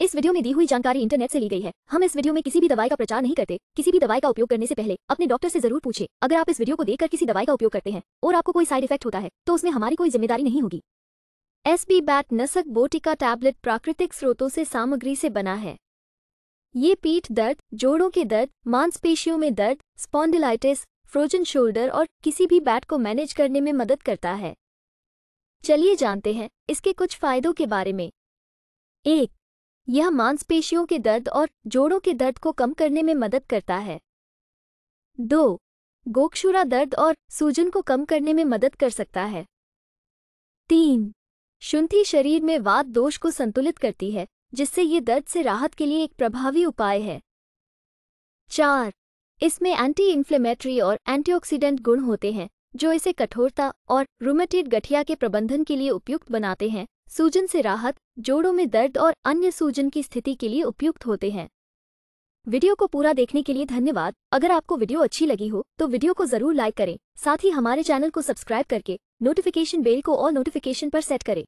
इस वीडियो में दी हुई जानकारी इंटरनेट से ली गई है हम इस वीडियो में किसी भी दवाई का प्रचार नहीं करते किसी भी दवाई का उपयोग करने से पहले अपने डॉक्टर से जरूर पूछे अगर आप इस वीडियो को देखकर किसी दवाई का उपयोग करते हैं और आपको कोई साइड इफेक्ट होता है तो उसमें हमारी कोई जिम्मेदारी नहीं होगी एस बी बैट नसक बोटिका टैबलेट प्राकृतिक स्रोतों से सामग्री से बना है ये पीठ दर्द जोड़ों के दर्द मांसपेशियों में दर्द स्पॉन्डिलाइटिस फ्रोजन शोल्डर और किसी भी बैट को मैनेज करने में मदद करता है चलिए जानते हैं इसके कुछ फायदों के बारे में एक यह मांसपेशियों के दर्द और जोड़ों के दर्द को कम करने में मदद करता है दो गोक्षुरा दर्द और सूजन को कम करने में मदद कर सकता है तीन शुंठी शरीर में वात दोष को संतुलित करती है जिससे ये दर्द से राहत के लिए एक प्रभावी उपाय है चार इसमें एंटी इन्फ्लेमेटरी और एंटीऑक्सीडेंट गुण होते हैं जो इसे कठोरता और रूमेटेड गठिया के प्रबंधन के लिए उपयुक्त बनाते हैं सूजन से राहत जोड़ों में दर्द और अन्य सूजन की स्थिति के लिए उपयुक्त होते हैं वीडियो को पूरा देखने के लिए धन्यवाद अगर आपको वीडियो अच्छी लगी हो तो वीडियो को जरूर लाइक करें साथ ही हमारे चैनल को सब्सक्राइब करके नोटिफिकेशन बेल को और नोटिफिकेशन पर सेट करें